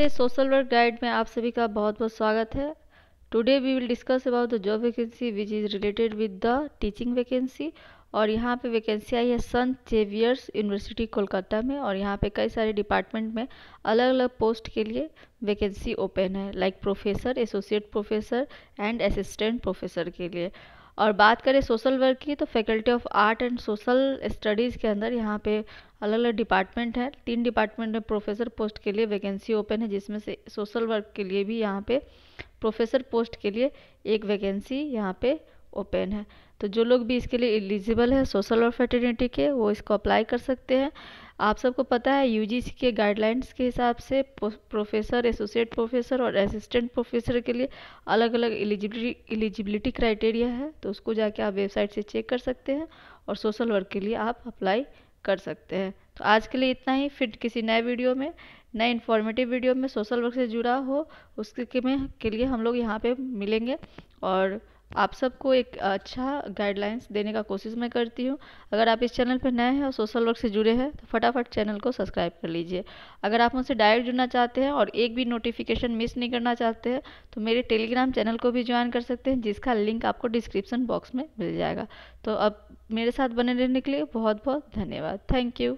नमस्ते social work guide में आप सभी का बहुत बहुत स्वागत है today we will discuss about the job vacancy which is related with the teaching vacancy और यहाँ पे वैकेंसी आई है संत जेवियर्स यूनिवर्सिटी कोलकाता में और यहाँ पे कई सारे डिपार्टमेंट में अलग अलग पोस्ट के लिए वैकेंसी ओपन है like professor associate professor and assistant professor के लिए और बात करें सोशल वर्क की तो faculty of art and social studies के अंदर यहाँ पे अलग अलग डिपार्टमेंट है तीन डिपार्टमेंट में प्रोफेसर पोस्ट के लिए वैकेंसी ओपन है जिसमें से सोशल वर्क के लिए भी यहाँ पे प्रोफेसर पोस्ट के लिए एक वैकेंसी यहाँ पे ओपन है तो जो लोग भी इसके लिए एलिजिबल है सोशल और फेटर्निटी के वो इसको अप्लाई कर सकते हैं आप सबको पता है यूजीसी के गाइडलाइंस के हिसाब से प्रोफेसर एसोसिएट प्रोफेसर और असिस्टेंट प्रोफेसर के लिए अलग अलग एलिजिबिलिटी एलिजिबिलिटी क्राइटेरिया है तो उसको जाके आप वेबसाइट से चेक कर सकते हैं और सोशल वर्क के लिए आप अप्लाई कर सकते हैं तो आज के लिए इतना ही फिर किसी नए वीडियो में नए इन्फॉर्मेटिव वीडियो में सोशल वर्क से जुड़ा हो उसके में के लिए हम लोग यहाँ पे मिलेंगे और आप सबको एक अच्छा गाइडलाइंस देने का कोशिश मैं करती हूँ अगर आप इस चैनल पर नए हैं और सोशल वर्क से जुड़े हैं तो फटाफट चैनल को सब्सक्राइब कर लीजिए अगर आप मुझसे डायरेक्ट जुड़ना चाहते हैं और एक भी नोटिफिकेशन मिस नहीं करना चाहते हैं तो मेरे टेलीग्राम चैनल को भी ज्वाइन कर सकते हैं जिसका लिंक आपको डिस्क्रिप्सन बॉक्स में मिल जाएगा तो अब मेरे साथ बने रहने के लिए बहुत बहुत धन्यवाद थैंक यू